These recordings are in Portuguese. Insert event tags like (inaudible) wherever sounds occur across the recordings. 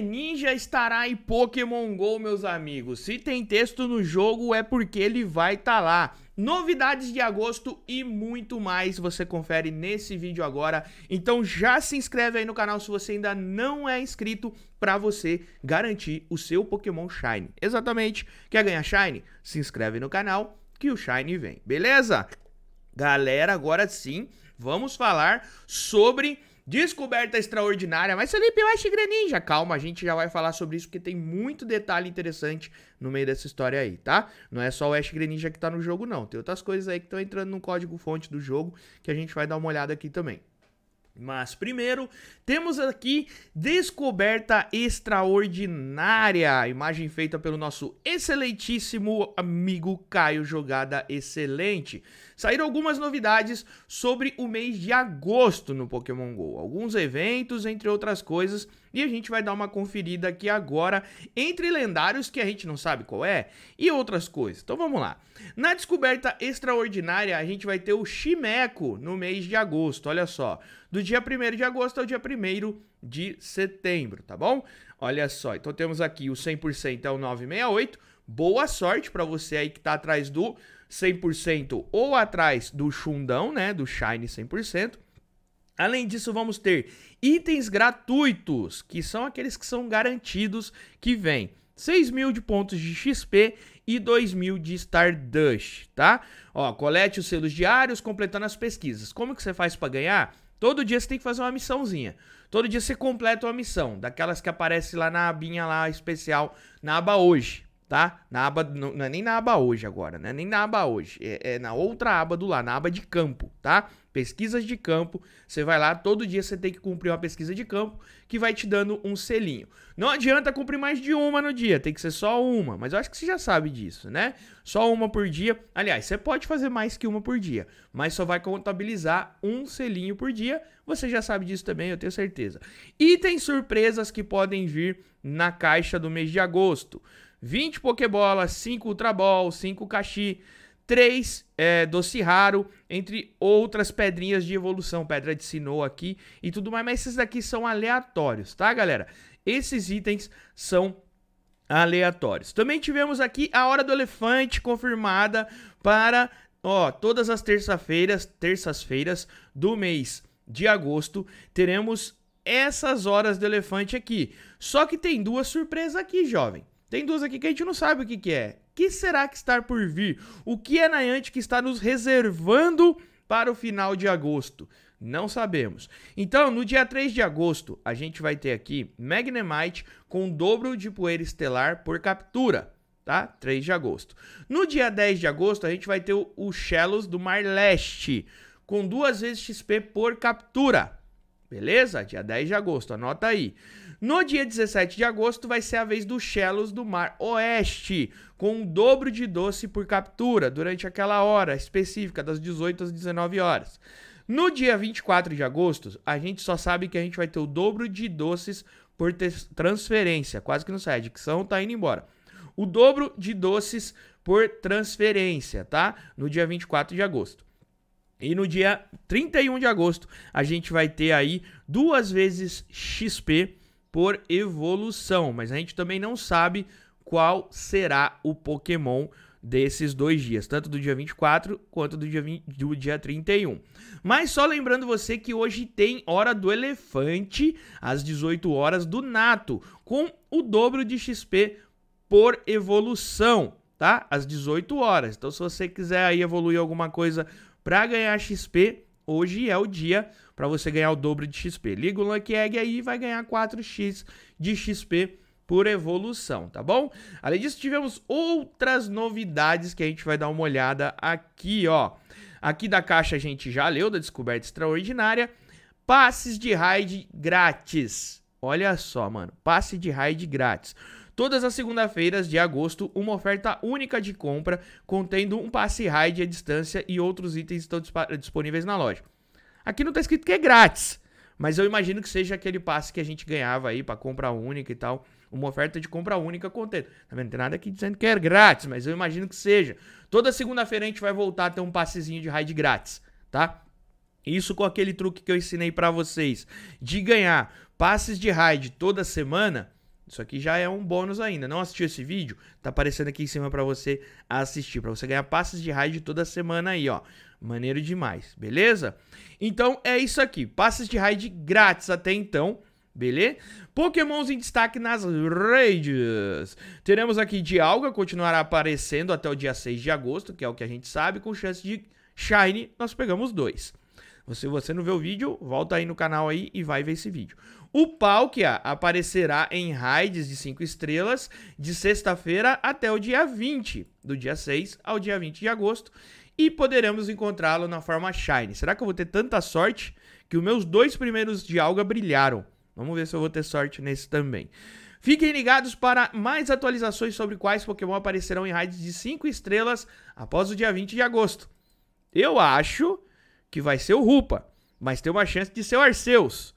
Ninja estará em Pokémon GO, meus amigos. Se tem texto no jogo é porque ele vai estar tá lá. Novidades de agosto e muito mais você confere nesse vídeo agora. Então já se inscreve aí no canal se você ainda não é inscrito para você garantir o seu Pokémon Shine. Exatamente. Quer ganhar Shine? Se inscreve no canal que o Shine vem. Beleza? Galera, agora sim, vamos falar sobre Descoberta extraordinária, mas Felipe, eu acho Greninja, Calma, a gente já vai falar sobre isso porque tem muito detalhe interessante no meio dessa história aí, tá? Não é só o Ash Greninja que tá no jogo, não. Tem outras coisas aí que estão entrando no código-fonte do jogo que a gente vai dar uma olhada aqui também. Mas primeiro, temos aqui descoberta extraordinária, imagem feita pelo nosso excelentíssimo amigo Caio Jogada Excelente. Saíram algumas novidades sobre o mês de agosto no Pokémon Go, alguns eventos, entre outras coisas e a gente vai dar uma conferida aqui agora entre lendários que a gente não sabe qual é e outras coisas. Então vamos lá. Na descoberta extraordinária, a gente vai ter o Chimeco no mês de agosto, olha só. Do dia 1 de agosto ao dia 1 de setembro, tá bom? Olha só, então temos aqui o 100% é o 968. Boa sorte para você aí que tá atrás do 100% ou atrás do Xundão, né, do Shine 100%. Além disso, vamos ter itens gratuitos, que são aqueles que são garantidos, que vêm 6 mil de pontos de XP e 2 mil de Stardust, tá? Ó, colete os selos diários, completando as pesquisas. Como que você faz para ganhar? Todo dia você tem que fazer uma missãozinha. Todo dia você completa uma missão, daquelas que aparece lá na abinha lá especial, na aba hoje, tá? Na aba, não, é nem na aba hoje agora, né? Nem na aba hoje, é, é, na outra aba do lá, na aba de campo, tá? Pesquisas de campo, você vai lá, todo dia você tem que cumprir uma pesquisa de campo que vai te dando um selinho. Não adianta cumprir mais de uma no dia, tem que ser só uma, mas eu acho que você já sabe disso, né? Só uma por dia. Aliás, você pode fazer mais que uma por dia, mas só vai contabilizar um selinho por dia. Você já sabe disso também, eu tenho certeza. E tem surpresas que podem vir na caixa do mês de agosto. 20 Pokébolas, 5 Ultra Ball, 5 Caxi, 3 é, Doce Raro, entre outras pedrinhas de evolução, pedra de Sinnoh aqui e tudo mais. Mas esses daqui são aleatórios, tá, galera? Esses itens são aleatórios. Também tivemos aqui a Hora do Elefante confirmada para, ó, todas as terça-feiras, terças-feiras do mês de agosto, teremos essas horas do elefante aqui. Só que tem duas surpresas aqui, jovem. Tem duas aqui que a gente não sabe o que, que é. O que será que está por vir? O que é Nayant que está nos reservando para o final de agosto? Não sabemos. Então, no dia 3 de agosto, a gente vai ter aqui Magnemite com dobro de poeira estelar por captura, tá? 3 de agosto. No dia 10 de agosto, a gente vai ter o, o Shellos do Mar Leste com duas vezes XP por captura. Beleza? Dia 10 de agosto, anota aí. No dia 17 de agosto vai ser a vez dos Shellos do Mar Oeste, com um dobro de doce por captura durante aquela hora específica, das 18 às 19 horas. No dia 24 de agosto, a gente só sabe que a gente vai ter o dobro de doces por transferência. Quase que não sai, a dicção tá indo embora. O dobro de doces por transferência, tá? No dia 24 de agosto. E no dia 31 de agosto, a gente vai ter aí duas vezes XP por evolução, mas a gente também não sabe qual será o Pokémon desses dois dias, tanto do dia 24 quanto do dia, 20, do dia 31. Mas só lembrando você que hoje tem Hora do Elefante, às 18 horas do Nato, com o dobro de XP por evolução, tá? Às 18 horas. Então se você quiser aí evoluir alguma coisa para ganhar XP, hoje é o dia para você ganhar o dobro de XP. Liga o Lucky Egg aí e vai ganhar 4x de XP por evolução, tá bom? Além disso, tivemos outras novidades que a gente vai dar uma olhada aqui, ó. Aqui da caixa a gente já leu da descoberta extraordinária. Passes de raid grátis. Olha só, mano, passe de raid grátis. Todas as segunda-feiras de agosto, uma oferta única de compra contendo um passe ride à distância e outros itens estão disponíveis na loja. Aqui não está escrito que é grátis, mas eu imagino que seja aquele passe que a gente ganhava aí para compra única e tal. Uma oferta de compra única contendo. Tá vendo? Não tem nada aqui dizendo que é grátis, mas eu imagino que seja. Toda segunda-feira a gente vai voltar a ter um passezinho de raid grátis, tá? Isso com aquele truque que eu ensinei para vocês de ganhar passes de raid toda semana. Isso aqui já é um bônus ainda. Não assistiu esse vídeo? Tá aparecendo aqui em cima para você assistir, para você ganhar passes de raid toda semana aí, ó. Maneiro demais, beleza? Então é isso aqui, passes de raid grátis até então. Beleza? Pokémons em destaque nas raids. Teremos aqui Dialga, continuará aparecendo até o dia 6 de agosto, que é o que a gente sabe, com chance de Shine, nós pegamos dois. Se você não vê o vídeo, volta aí no canal aí e vai ver esse vídeo. O Palkia aparecerá em raids de 5 estrelas de sexta-feira até o dia 20, do dia 6 ao dia 20 de agosto, e poderemos encontrá-lo na forma Shine. Será que eu vou ter tanta sorte que os meus dois primeiros de alga brilharam? Vamos ver se eu vou ter sorte nesse também. Fiquem ligados para mais atualizações sobre quais Pokémon aparecerão em raids de 5 estrelas após o dia 20 de agosto. Eu acho que vai ser o Rupa, mas tem uma chance de ser o Arceus.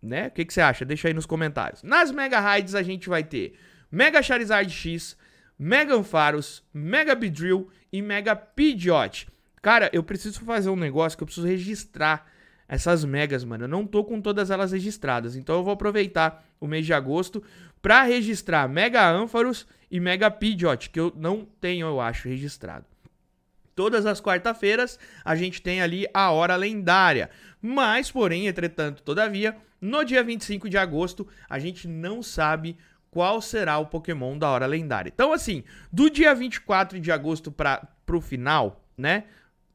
Né? O que, que você acha? Deixa aí nos comentários. Nas Mega Raids a gente vai ter Mega Charizard X, Mega Ampharos, Mega Bedrill e Mega Pidgeot. Cara, eu preciso fazer um negócio que eu preciso registrar essas megas, mano. Eu não tô com todas elas registradas, então eu vou aproveitar o mês de agosto para registrar Mega Ampharos e Mega Pidgeot, que eu não tenho, eu acho, registrado. Todas as quarta-feiras a gente tem ali a hora lendária. Mas, porém, entretanto, todavia, no dia 25 de agosto, a gente não sabe qual será o Pokémon da hora lendária. Então, assim, do dia 24 de agosto para pro final, né?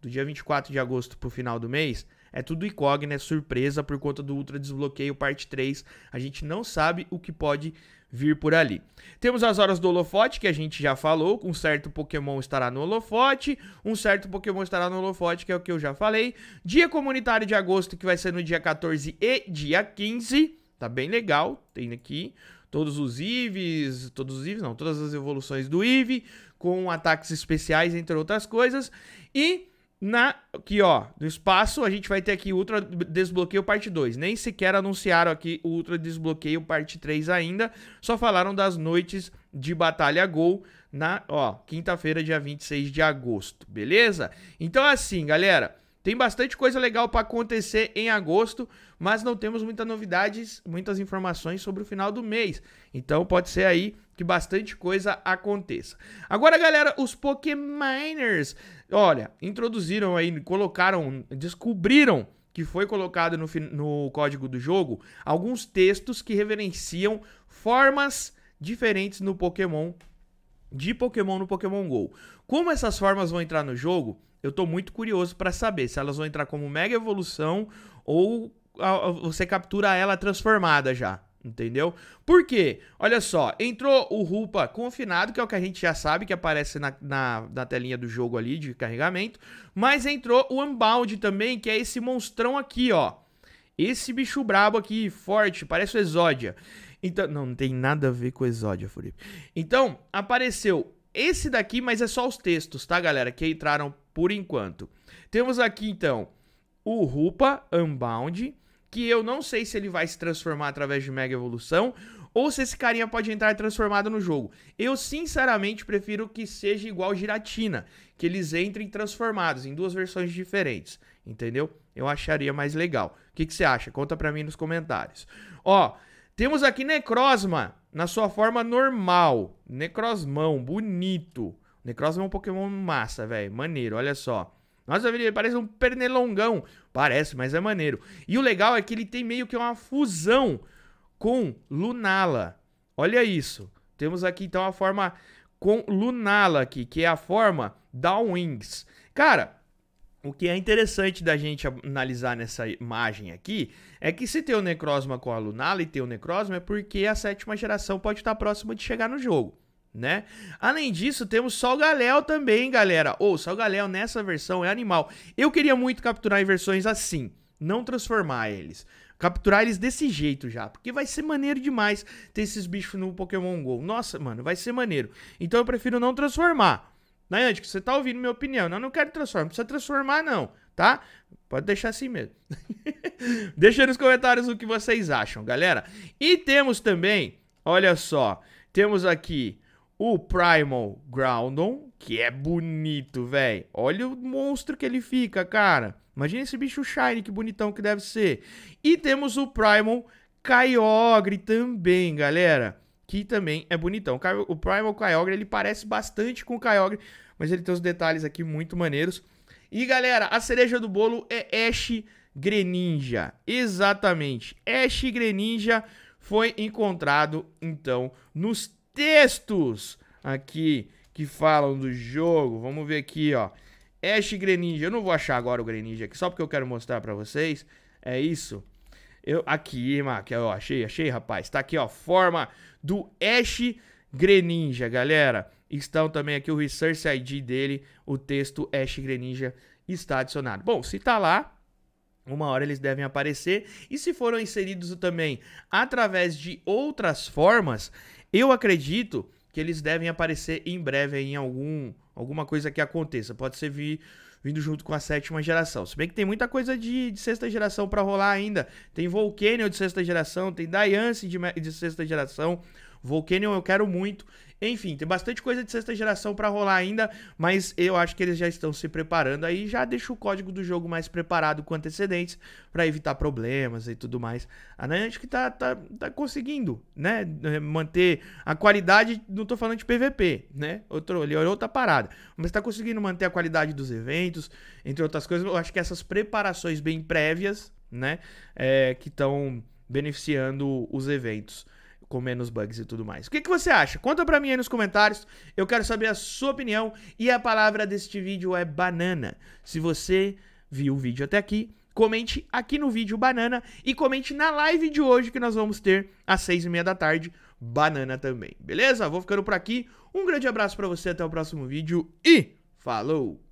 do dia 24 de agosto pro final do mês, é tudo incógnito, é surpresa por conta do Ultra Desbloqueio Parte 3. A gente não sabe o que pode vir por ali. Temos as horas do holofote, que a gente já falou. Um certo Pokémon estará no holofote. Um certo Pokémon estará no holofote, que é o que eu já falei. Dia comunitário de agosto, que vai ser no dia 14 e dia 15. Tá bem legal, tem aqui. Todos os IVs, todos os IVs não, todas as evoluções do IV, com ataques especiais, entre outras coisas. E na, aqui, ó, no espaço, a gente vai ter aqui Ultra Desbloqueio Parte 2. Nem sequer anunciaram aqui o Ultra Desbloqueio Parte 3 ainda. Só falaram das noites de Batalha Gol na, ó, quinta-feira, dia 26 de agosto, beleza? Então, assim, galera, tem bastante coisa legal para acontecer em agosto, mas não temos muitas novidades, muitas informações sobre o final do mês. Então, pode ser aí que bastante coisa aconteça. Agora, galera, os Pokémoners, olha, introduziram aí, colocaram, descobriram que foi colocado no, no código do jogo alguns textos que reverenciam formas diferentes no Pokémon, de Pokémon no Pokémon GO. Como essas formas vão entrar no jogo, eu tô muito curioso para saber se elas vão entrar como Mega Evolução ou você captura ela transformada já. Entendeu? Por quê? Olha só, entrou o Rupa confinado, que é o que a gente já sabe, que aparece na, na, na, telinha do jogo ali de carregamento. Mas entrou o Unbound também, que é esse monstrão aqui, ó. Esse bicho brabo aqui, forte, parece o Exódia. Então, não, não tem nada a ver com o Exódia, Furipe. Então, apareceu esse daqui, mas é só os textos, tá, galera? Que entraram por enquanto. Temos aqui, então, o Rupa Unbound que eu não sei se ele vai se transformar através de Mega Evolução ou se esse carinha pode entrar transformado no jogo. Eu sinceramente prefiro que seja igual Giratina, que eles entrem transformados em duas versões diferentes, entendeu? Eu acharia mais legal. O que, que você acha? Conta pra mim nos comentários. Ó, temos aqui Necrosma na sua forma normal. Necrosmão, bonito. Necrosma é um Pokémon massa, velho. Maneiro, olha só. Nossa, ele parece um pernelongão. Parece, mas é maneiro. E o legal é que ele tem meio que uma fusão com Lunala. Olha isso. Temos aqui então a forma com Lunala aqui, que é a forma Downwings. Cara, o que é interessante da gente analisar nessa imagem aqui é que se tem o necrosma com a Lunala e tem o necrosma é porque a sétima geração pode estar próxima de chegar no jogo né? Além disso, temos Galéo também, galera. Ou oh, Galéo nessa versão é animal. Eu queria muito capturar em versões assim, não transformar eles. Capturar eles desse jeito já, porque vai ser maneiro demais ter esses bichos no Pokémon GO. Nossa, mano, vai ser maneiro. Então eu prefiro não transformar. Nayante, você tá ouvindo minha opinião. Eu não quero transformar, não precisa transformar não, tá? Pode deixar assim mesmo. (laughs) Deixa nos comentários o que vocês acham, galera. E temos também, olha só, temos aqui o Primal Groundon, que é bonito, velho. Olha o monstro que ele fica, cara. Imagina esse bicho shiny, que bonitão que deve ser. E temos o Primal Kyogre também, galera. Que também é bonitão. O Primal Kyogre, ele parece bastante com o Kyogre, mas ele tem os detalhes aqui muito maneiros. E, galera, a cereja do bolo é Ash Greninja. Exatamente. Ash Greninja foi encontrado, então, nos textos aqui que falam do jogo. Vamos ver aqui, ó. Ash Greninja. Eu não vou achar agora o Greninja aqui, só porque eu quero mostrar pra vocês. É isso. Eu, aqui, Mac, eu achei, achei, rapaz. Tá aqui, ó, forma do Ash Greninja, galera. Estão também aqui o Research ID dele, o texto Ash Greninja está adicionado. Bom, se tá lá, uma hora eles devem aparecer. E se foram inseridos também através de outras formas, eu acredito que eles devem aparecer em breve em algum alguma coisa que aconteça. Pode ser vir, vindo junto com a sétima geração. Se bem que tem muita coisa de, de sexta geração para rolar ainda. Tem Volcanion de sexta geração, tem Diance de, de sexta geração. Volcanion eu quero muito. Enfim, tem bastante coisa de sexta geração para rolar ainda, mas eu acho que eles já estão se preparando aí, já deixa o código do jogo mais preparado com antecedentes para evitar problemas e tudo mais. A Niantic que tá, tá, tá conseguindo, né, eh, manter a qualidade, não tô falando de PVP, né? Outro, outra parada, mas tá conseguindo manter a qualidade dos eventos, entre outras coisas. Eu acho que essas preparações bem prévias, né, é, que estão beneficiando os eventos com menos bugs e tudo mais. O que, que você acha? Conta pra mim aí nos comentários. Eu quero saber a sua opinião. E a palavra deste vídeo é banana. Se você viu o vídeo até aqui, comente aqui no vídeo banana e comente na live de hoje que nós vamos ter às seis e meia da tarde banana também. Beleza? Vou ficando por aqui. Um grande abraço para você, até o próximo vídeo e falou!